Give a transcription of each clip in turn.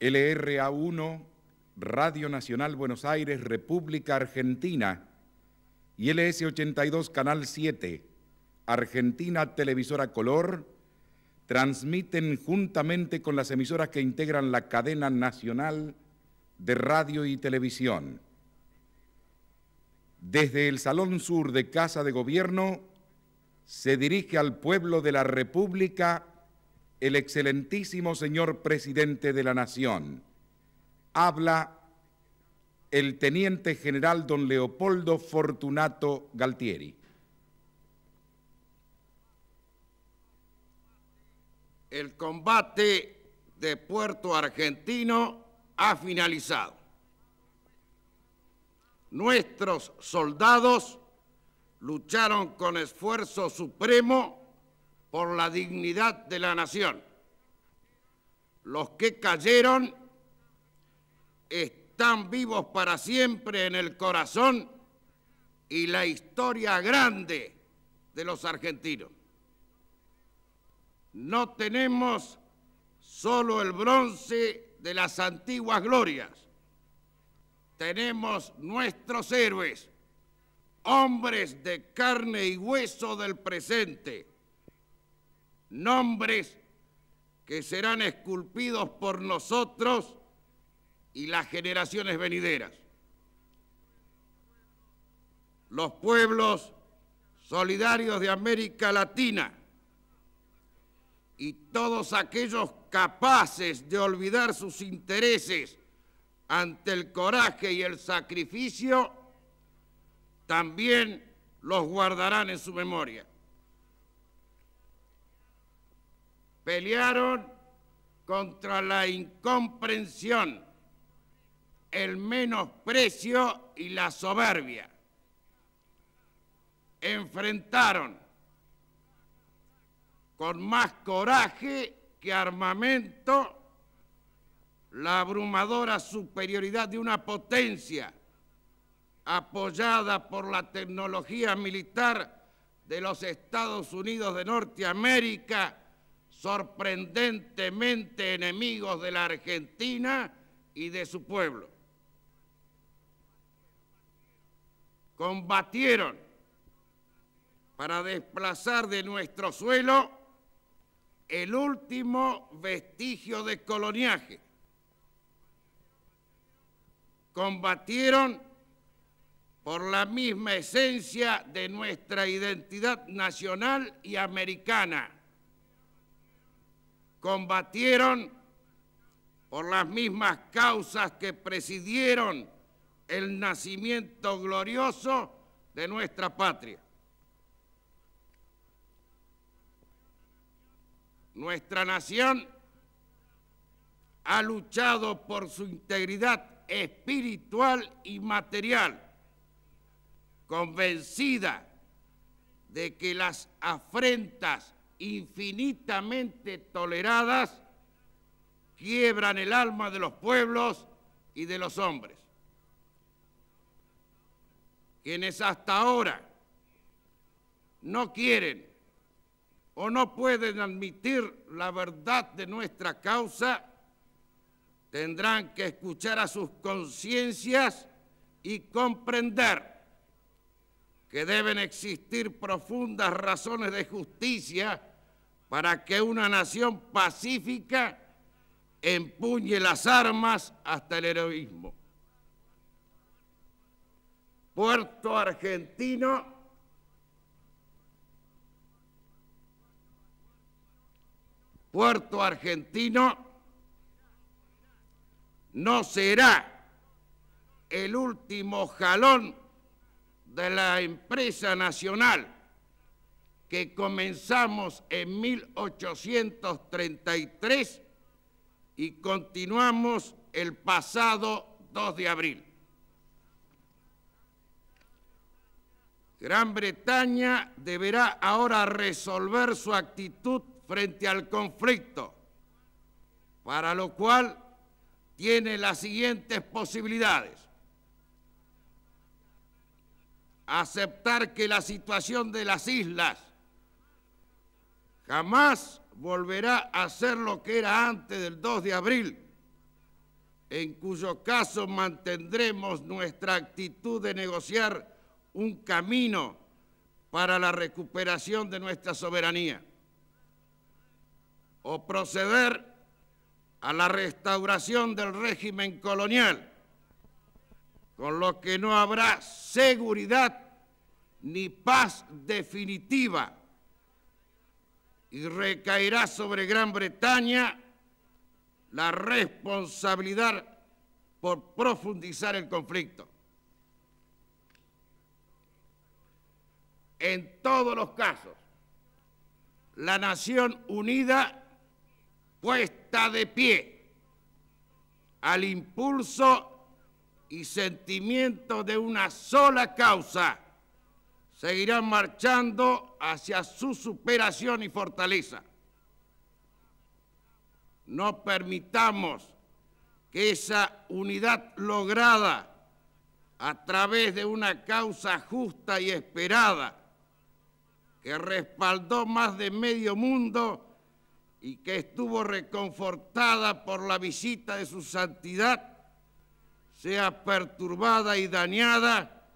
LRA1, Radio Nacional Buenos Aires, República Argentina, y LS82, Canal 7, Argentina Televisora Color, transmiten juntamente con las emisoras que integran la cadena nacional de radio y televisión. Desde el Salón Sur de Casa de Gobierno se dirige al pueblo de la República el excelentísimo señor presidente de la Nación. Habla el teniente general don Leopoldo Fortunato Galtieri. El combate de Puerto Argentino ha finalizado. Nuestros soldados lucharon con esfuerzo supremo por la dignidad de la nación. Los que cayeron están vivos para siempre en el corazón y la historia grande de los argentinos. No tenemos solo el bronce de las antiguas glorias, tenemos nuestros héroes, hombres de carne y hueso del presente nombres que serán esculpidos por nosotros y las generaciones venideras. Los pueblos solidarios de América Latina y todos aquellos capaces de olvidar sus intereses ante el coraje y el sacrificio, también los guardarán en su memoria. pelearon contra la incomprensión, el menosprecio y la soberbia. Enfrentaron con más coraje que armamento la abrumadora superioridad de una potencia apoyada por la tecnología militar de los Estados Unidos de Norteamérica sorprendentemente enemigos de la Argentina y de su pueblo. Combatieron para desplazar de nuestro suelo el último vestigio de coloniaje. Combatieron por la misma esencia de nuestra identidad nacional y americana combatieron por las mismas causas que presidieron el nacimiento glorioso de nuestra patria. Nuestra nación ha luchado por su integridad espiritual y material, convencida de que las afrentas infinitamente toleradas, quiebran el alma de los pueblos y de los hombres. Quienes hasta ahora no quieren o no pueden admitir la verdad de nuestra causa, tendrán que escuchar a sus conciencias y comprender que deben existir profundas razones de justicia para que una nación pacífica empuñe las armas hasta el heroísmo. Puerto Argentino Puerto Argentino no será el último jalón de la empresa nacional que comenzamos en 1833 y continuamos el pasado 2 de abril. Gran Bretaña deberá ahora resolver su actitud frente al conflicto, para lo cual tiene las siguientes posibilidades aceptar que la situación de las islas jamás volverá a ser lo que era antes del 2 de abril, en cuyo caso mantendremos nuestra actitud de negociar un camino para la recuperación de nuestra soberanía o proceder a la restauración del régimen colonial con lo que no habrá seguridad ni paz definitiva y recaerá sobre Gran Bretaña la responsabilidad por profundizar el conflicto. En todos los casos, la nación unida puesta de pie al impulso y sentimiento de una sola causa seguirán marchando hacia su superación y fortaleza. No permitamos que esa unidad lograda a través de una causa justa y esperada que respaldó más de medio mundo y que estuvo reconfortada por la visita de su santidad, sea perturbada y dañada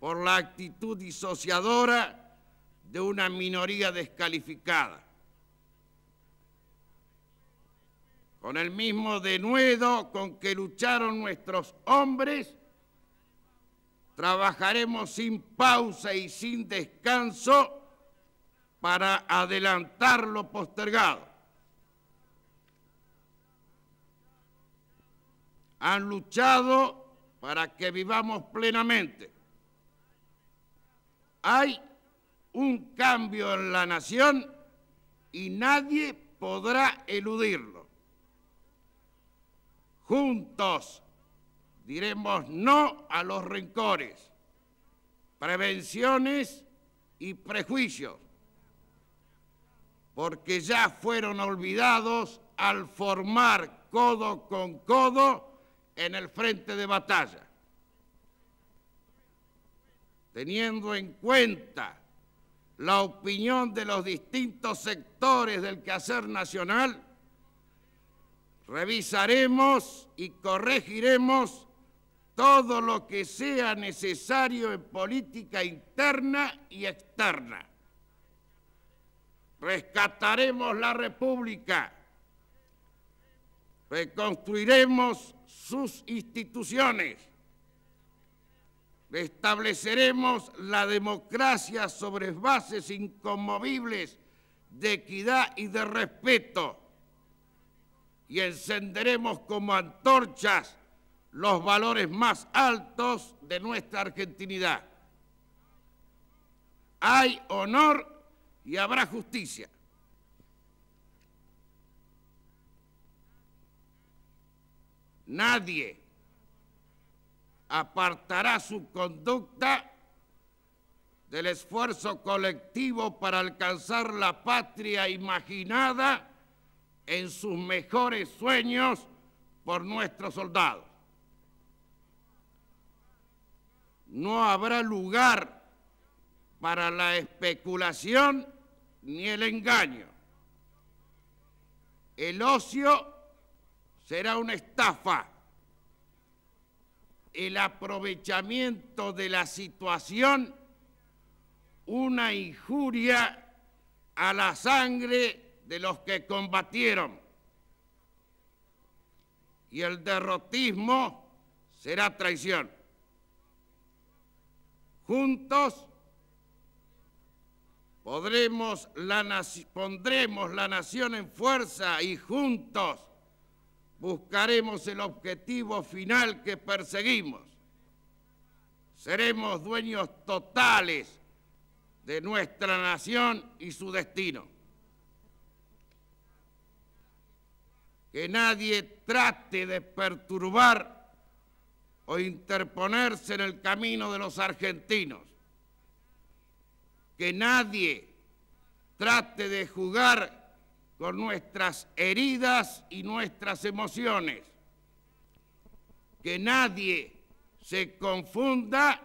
por la actitud disociadora de una minoría descalificada. Con el mismo denuedo con que lucharon nuestros hombres, trabajaremos sin pausa y sin descanso para adelantar lo postergado. han luchado para que vivamos plenamente. Hay un cambio en la nación y nadie podrá eludirlo. Juntos diremos no a los rencores, prevenciones y prejuicios, porque ya fueron olvidados al formar codo con codo en el frente de batalla, teniendo en cuenta la opinión de los distintos sectores del quehacer nacional, revisaremos y corregiremos todo lo que sea necesario en política interna y externa. Rescataremos la República, reconstruiremos sus instituciones. Estableceremos la democracia sobre bases inconmovibles de equidad y de respeto y encenderemos como antorchas los valores más altos de nuestra argentinidad. Hay honor y habrá justicia. nadie apartará su conducta del esfuerzo colectivo para alcanzar la patria imaginada en sus mejores sueños por nuestros soldados. No habrá lugar para la especulación ni el engaño. El ocio será una estafa el aprovechamiento de la situación, una injuria a la sangre de los que combatieron. Y el derrotismo será traición. Juntos podremos la pondremos la nación en fuerza y juntos buscaremos el objetivo final que perseguimos. Seremos dueños totales de nuestra nación y su destino. Que nadie trate de perturbar o interponerse en el camino de los argentinos. Que nadie trate de jugar con nuestras heridas y nuestras emociones. Que nadie se confunda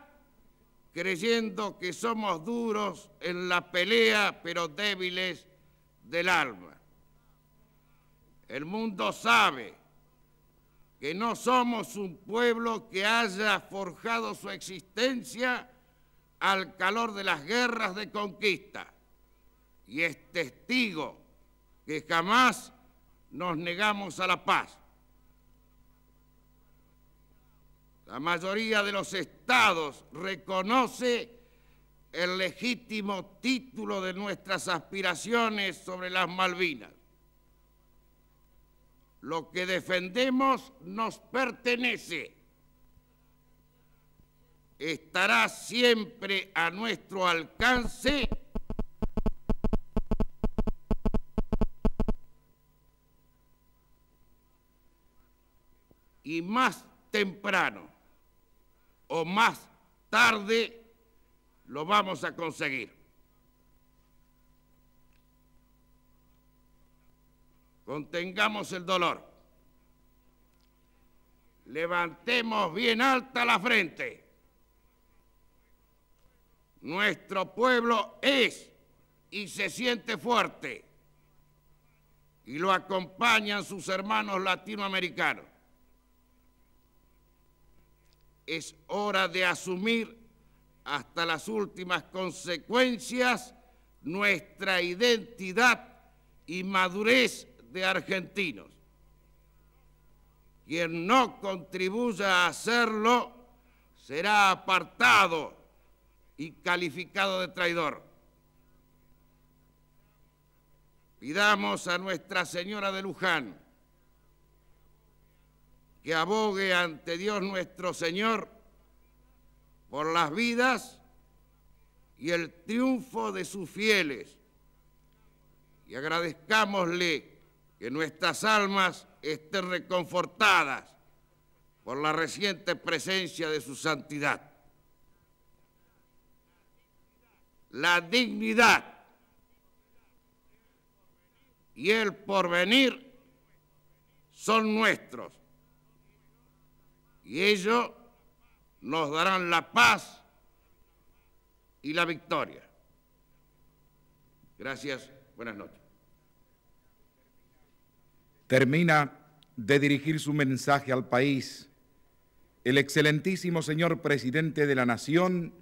creyendo que somos duros en la pelea, pero débiles del alma. El mundo sabe que no somos un pueblo que haya forjado su existencia al calor de las guerras de conquista y es testigo que jamás nos negamos a la paz. La mayoría de los estados reconoce el legítimo título de nuestras aspiraciones sobre las Malvinas. Lo que defendemos nos pertenece. Estará siempre a nuestro alcance y más temprano o más tarde lo vamos a conseguir. Contengamos el dolor. Levantemos bien alta la frente. Nuestro pueblo es y se siente fuerte y lo acompañan sus hermanos latinoamericanos es hora de asumir hasta las últimas consecuencias nuestra identidad y madurez de argentinos. Quien no contribuya a hacerlo será apartado y calificado de traidor. Pidamos a Nuestra Señora de Luján que abogue ante Dios nuestro Señor por las vidas y el triunfo de sus fieles. Y agradezcámosle que nuestras almas estén reconfortadas por la reciente presencia de su santidad. La dignidad y el porvenir son nuestros y ellos nos darán la paz y la victoria. Gracias, buenas noches. Termina de dirigir su mensaje al país el excelentísimo señor presidente de la Nación,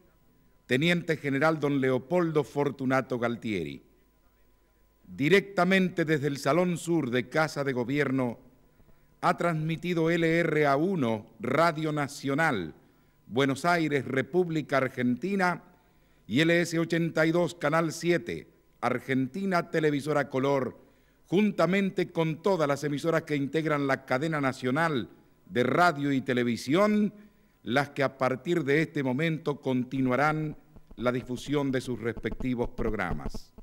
Teniente General don Leopoldo Fortunato Galtieri. Directamente desde el Salón Sur de Casa de Gobierno, ha transmitido LRA1, Radio Nacional, Buenos Aires, República Argentina, y LS82, Canal 7, Argentina Televisora Color, juntamente con todas las emisoras que integran la cadena nacional de radio y televisión, las que a partir de este momento continuarán la difusión de sus respectivos programas.